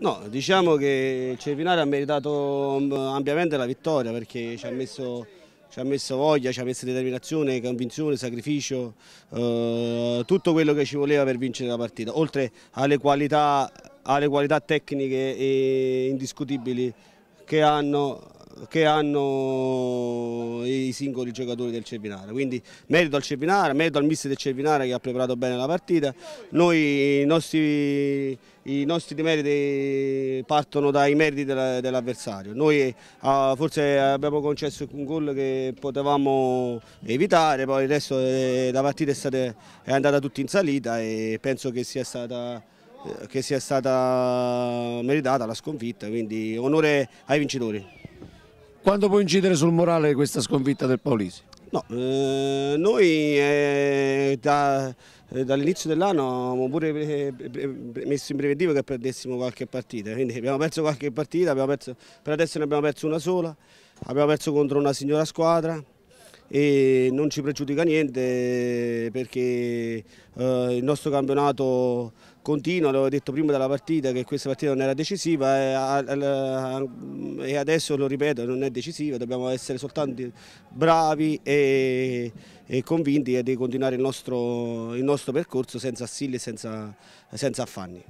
No, diciamo che Cervinari ha meritato mm, ampiamente la vittoria perché ci ha messo, ci ha messo voglia, ci ha messo determinazione, convinzione, sacrificio, eh, tutto quello che ci voleva per vincere la partita, oltre alle qualità, alle qualità tecniche e indiscutibili che hanno, che hanno dei singoli giocatori del Cervinara, quindi merito al Cervinara, merito al mister del Cervinara che ha preparato bene la partita, noi i nostri, i nostri meriti partono dai meriti dell'avversario, noi eh, forse abbiamo concesso un gol che potevamo evitare, poi il resto eh, la partita è, stata, è andata tutta in salita e penso che sia stata eh, che sia stata meritata la sconfitta, quindi onore ai vincitori. Quanto può incidere sul morale questa sconfitta del Paolisi? No, eh, noi eh, da, eh, dall'inizio dell'anno abbiamo pure eh, eh, messo in preventivo che perdessimo qualche partita, quindi abbiamo perso qualche partita, perso, per adesso ne abbiamo perso una sola, abbiamo perso contro una signora squadra, e non ci pregiudica niente perché eh, il nostro campionato continua, l'avevo detto prima della partita che questa partita non era decisiva e, a, a, e adesso lo ripeto non è decisiva, dobbiamo essere soltanto bravi e, e convinti di continuare il nostro, il nostro percorso senza assilli e senza, senza affanni.